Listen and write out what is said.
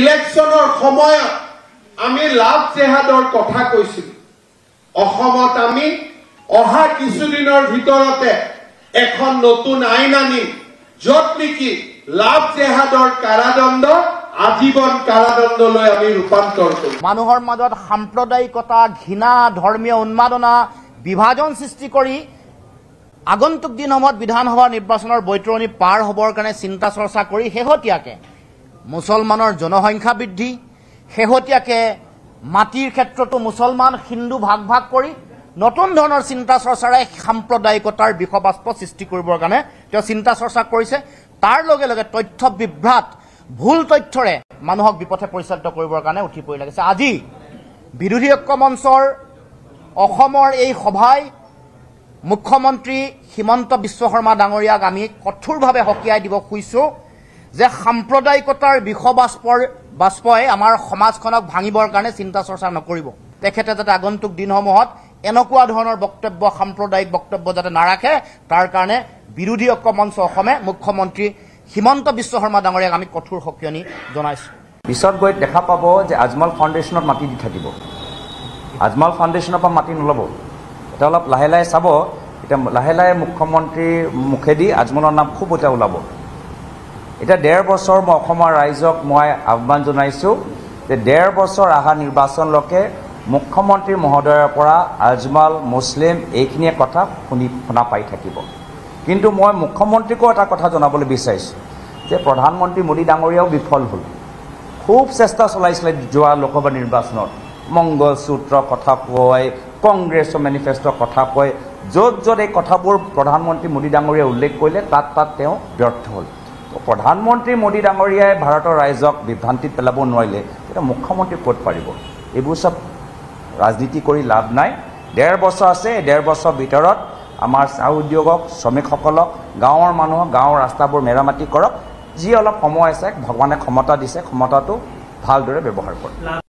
ইলেকশ্যনৰ সময়ত আমি লাভ জেহাদৰ কথা কৈছিলো অসমত আমি অহা কিছুদিনৰ ভিতৰতে এখন নতুন আইন আনি য'ত নেকি লাভ জেহাদৰ কাৰাদণ্ড আজীৱন কাৰাদণ্ডলৈ আমি ৰূপান্তৰ কৰোঁ মানুহৰ মাজত সাম্প্ৰদায়িকতা ঘৃণা ধৰ্মীয় উন্মাদনা বিভাজন সৃষ্টি কৰি আগন্তুক দিনসমূহত বিধানসভাৰ নিৰ্বাচনৰ বৈতৰণি পাৰ হ'বৰ কাৰণে চিন্তা চৰ্চা কৰি শেহতীয়াকৈ মুছলমানৰ জনসংখ্যা বৃদ্ধি শেহতীয়াকে মাটিৰ ক্ষেত্ৰতো মুছলমান হিন্দু ভাগ ভাগ কৰি নতুন ধৰণৰ চিন্তা চৰ্চাৰে সাম্প্ৰদায়িকতাৰ বিষবাস্প সৃষ্টি কৰিবৰ কাৰণে তেওঁ চিন্তা চৰ্চা কৰিছে তাৰ লগে লগে তথ্য বিভ্ৰাত ভুল তথ্যৰে মানুহক বিপথে পৰিচালিত কৰিবৰ কাৰণে উঠি পৰি লাগিছে আজি বিৰোধী ঐক্য মঞ্চৰ অসমৰ এই সভাই মুখ্যমন্ত্ৰী হিমন্ত বিশ্ব শৰ্মা ডাঙৰীয়াক আমি কঠোৰভাৱে সকীয়াই দিব খুজিছোঁ যে সাম্প্ৰদায়িকতাৰ বিষ বাষ্পৰ বাষ্পই আমাৰ সমাজখনক ভাঙিবৰ কাৰণে চিন্তা চৰ্চা নকৰিব তেখেতে যাতে আগন্তুক দিনসমূহত এনেকুৱা ধৰণৰ বক্তব্য সাম্প্ৰদায়িক বক্তব্য যাতে নাৰাখে তাৰ কাৰণে বিৰোধী ঐক্য মঞ্চ অসমে মুখ্যমন্ত্ৰী হিমন্ত বিশ্ব শৰ্মা ডাঙৰীয়াক আমি কঠোৰ সকিয়নি জনাইছোঁ পিছত গৈ দেখা পাব যে আজমল ফাউণ্ডেশ্যনত মাটি দি থাকিব আজমল ফাউণ্ডেশ্যনৰ পৰা মাটি নল'ব এতিয়া অলপ লাহে লাহে চাব এতিয়া লাহে লাহে মুখ্যমন্ত্ৰীৰ মুখেদি আজমলৰ নাম খুব এতিয়া ওলাব এতিয়া ডেৰ বছৰ মই অসমৰ ৰাইজক মই আহ্বান জনাইছোঁ যে ডেৰ বছৰ অহা নিৰ্বাচনলৈকে মুখ্যমন্ত্ৰী মহোদয়ৰ পৰা আজমাল মুছলিম এইখিনিয়ে কথা শুনি শুনা পাই থাকিব কিন্তু মই মুখ্যমন্ত্ৰীকো এটা কথা জনাবলৈ বিচাৰিছোঁ যে প্ৰধানমন্ত্ৰী মোদী ডাঙৰীয়াও বিফল হ'ল খুব চেষ্টা চলাইছিলে যোৱা লোকসভা নিৰ্বাচনত মংগলসূত্ৰ কথা কয় কংগ্ৰেছৰ মেনিফেষ্টৰ কথা কয় য'ত য'ত এই কথাবোৰ প্ৰধানমন্ত্ৰী মোদী ডাঙৰীয়াই উল্লেখ কৰিলে তাত তাত তেওঁ ব্যৰ্থ হ'ল প্ৰধানমন্ত্ৰী মোদী ডাঙৰীয়াই ভাৰতৰ ৰাইজক বিভ্ৰান্তিত পেলাব নোৱাৰিলে তেতিয়া মুখ্যমন্ত্ৰী ক'ত পাৰিব এইবোৰ চব ৰাজনীতি কৰি লাভ নাই ডেৰ বছৰ আছে এই ডেৰ বছৰৰ ভিতৰত আমাৰ চাহ উদ্যোগক শ্ৰমিকসকলক গাঁৱৰ মানুহক গাঁৱৰ ৰাস্তাবোৰ মেৰামতি কৰক যি অলপ সময় আছে ভগৱানে ক্ষমতা দিছে ক্ষমতাটো ভালদৰে ব্যৱহাৰ কৰক